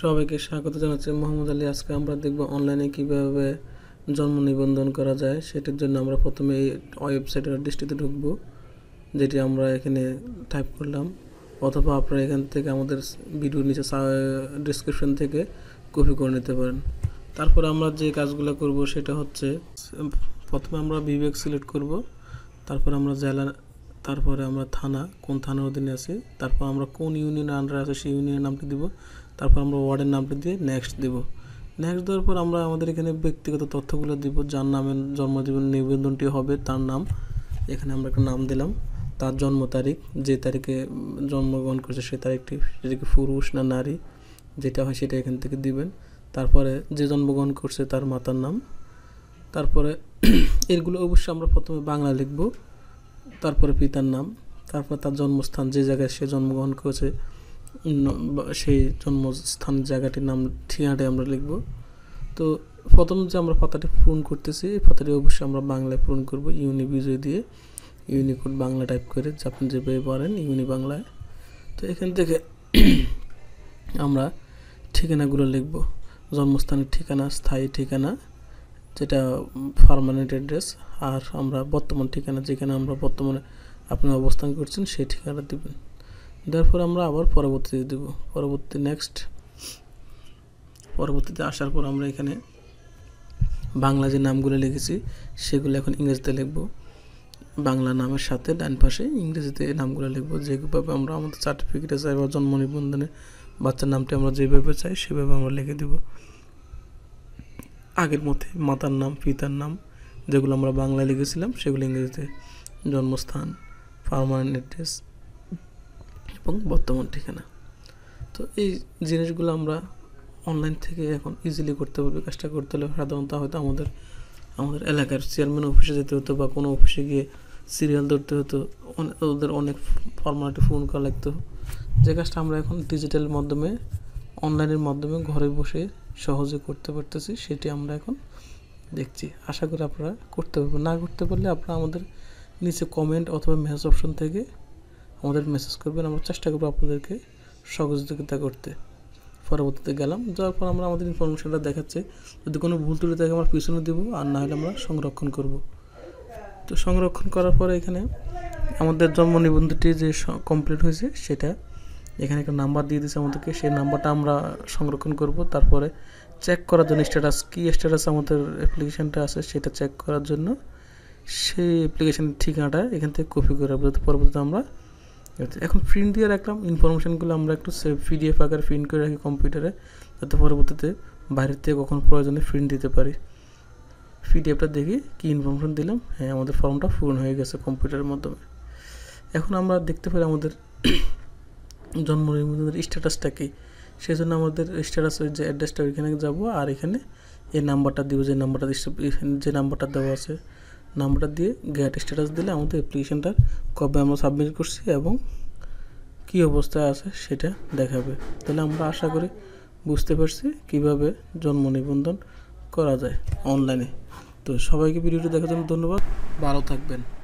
সবাইকে স্বাগত জানাচ্ছি মোহাম্মদ আলী আজকে আমরা দেখব অনলাইনে কিভাবে জন্ম নিবন্ধন করা যায় সেটির জন্য আমরা প্রথমে এই ওয়েবসাইটের দৃষ্টিতে ঢুকবো যেটি আমরা এখানে টাইপ করলাম অথবা আপনারা এখান থেকে আমাদের ভিডিওর নিচে ডিসক্রিপশন থেকে কপি করে নিতে পারেন তারপর আমরা যে কাজগুলো করব সেটা হচ্ছে প্রথমে আমরা বিবেক সিলেক্ট করব তারপর আমরা জেলা তারপরে আমরা থানা কোন থানার অধীনে আছি তারপর আমরা কোন ইউনিয়ন আন্ডারে আছে সেই ইউনিয়নের নামটি দিব তারপর আমরা ওয়ার্ডের নামটা দিয়ে নেক্সট দেব নেক্সট দেওয়ার পর আমরা আমাদের এখানে ব্যক্তিগত তথ্যগুলো দিব যার নামের জন্মজীবন নিবেদনটি হবে তার নাম এখানে আমরা একটা নাম দিলাম তার জন্ম তারিখ যে তারিখে জন্মগ্রহণ করেছে সে তারিখটি সেটা পুরুষ না নারী যেটা হয় সেটা এখান থেকে দিবেন তারপরে যে জন্মগ্রহণ করছে তার মাতার নাম তারপরে এরগুলো অবশ্যই আমরা প্রথমে বাংলা লিখবো তারপরে পিতার নাম তারপর তার জন্মস্থান যে জায়গায় সে জন্মগ্রহণ করেছে সেই জন্মস্থান জায়গাটির নাম ঠিকানাটি আমরা লিখব তো প্রথম যে আমরা পাতাটি পূরণ করতেছি এই পাতাটি অবশ্যই আমরা বাংলায় পূরণ করব ইউনি বিজয় দিয়ে ইউনিকোড বাংলা টাইপ করে আপনি যেভাবে পারেন ইউনি বাংলায় তো এখান থেকে আমরা ঠিকানাগুলো লিখব জন্মস্থানের ঠিকানা স্থায়ী ঠিকানা যেটা পারমানেন্ট অ্যাড্রেস আর আমরা বর্তমান ঠিকানা যেখানে আমরা বর্তমানে আপনি অবস্থান করছেন সেই ঠিকানা দেবেন দেরপর আমরা আবার পরবর্তীতে দেব পরবর্তী নেক্সট পরবর্তীতে আসার পর আমরা এখানে বাংলা যে নামগুলো লিখেছি সেগুলো এখন ইংরেজিতে লিখব বাংলা নামের সাথে ডান পাশে ইংরেজিতে নামগুলো লিখব যেভাবে আমরা আমাদের সার্টিফিকেটে চাই বা জন্ম নিবন্ধনে বাচ্চার নামটি আমরা যেভাবে চাই সেভাবে আমরা লিখে দেব আগের মধ্যে মাতার নাম পিতার নাম যেগুলো আমরা বাংলায় লিখেছিলাম সেগুলো ইংরেজিতে জন্মস্থান পারমানেন্ট অ্যাড্রেস এবং বর্তমান ঠিকানা তো এই জিনিসগুলো আমরা অনলাইন থেকে এখন ইজিলি করতে পারবে কাজটা করতে হলে সাধারণত হয়তো আমাদের আমাদের এলাকার চেয়ারম্যান অফিসে যেতে হতো বা কোনো অফিসে গিয়ে সিরিয়াল ধরতে হতো ওদের অনেক ফর্মালিটি ফোন করা লাগতো যে কাজটা আমরা এখন ডিজিটাল মাধ্যমে অনলাইনের মাধ্যমে ঘরে বসে সহজে করতে পারতেছি সেটি আমরা এখন দেখছি আশা করি আপনারা করতে পারবেন না করতে পারলে আপনারা আমাদের নিচে কমেন্ট অথবা মেসেজ অপশন থেকে আমাদের মেসেজ করবেন আমরা চেষ্টা করবো আপনাদেরকে সহযোগিতা করতে পরবর্তীতে গেলাম যাওয়ার পর আমরা আমাদের ইনফরমেশনটা দেখাচ্ছে যদি কোনো ভুল তুলে থাকে আমরা পিছনে দেবো আর না হলে আমরা সংরক্ষণ করব তো সংরক্ষণ করার পরে এখানে আমাদের জন্ম নিবন্ধটি যে কমপ্লিট হয়েছে সেটা এখানে একটা নাম্বার দিয়ে দিয়েছে আমাদেরকে সেই নাম্বারটা আমরা সংরক্ষণ করব তারপরে চেক করার জন্য স্ট্যাটাস কী স্ট্যাটাস আমাদের অ্যাপ্লিকেশানটা আছে সেটা চেক করার জন্য সেই অ্যাপ্লিকেশানের ঠিকানাটা এখান থেকে কপি করে পরবর্তীতে আমরা আচ্ছা, এখন প্রিন্ট দিয়ে রাখলাম ইনফরমেশানগুলো আমরা একটু সেভ পিডিএফ আকার প্রিন্ট করে রাখি কম্পিউটারে যাতে পরবর্তীতে বাইরের থেকে কখন প্রয়োজনে প্রিন্ট দিতে পারি পিডিএফটা দেখি কি ইনফরমেশান দিলাম হ্যাঁ আমাদের ফর্মটা পূরণ হয়ে গেছে কম্পিউটারের মাধ্যমে এখন আমরা দেখতে পাই আমাদের জন্ম নিবন্ধনের স্ট্যাটাসটা কী সেই জন্য আমাদের স্ট্যাটাসের যে অ্যাড্রেসটা ওইখানে যাবো আর এখানে এই নাম্বারটা দিব যে নাম্বারটা যে নাম্বারটা দেওয়া আছে নাম্বারটা দিয়ে গ্যাট স্ট্যাটাস দিলে আমাদের অ্যাপ্লিকেশানটা কবে আমরা সাবমিট করছি এবং কি অবস্থায় আছে সেটা দেখাবে তাহলে আমরা আশা করি বুঝতে পারছি কিভাবে জন্ম নিবন্ধন করা যায় অনলাইনে তো সবাইকে ভিডিওটি দেখার জন্য ধন্যবাদ ভালো থাকবেন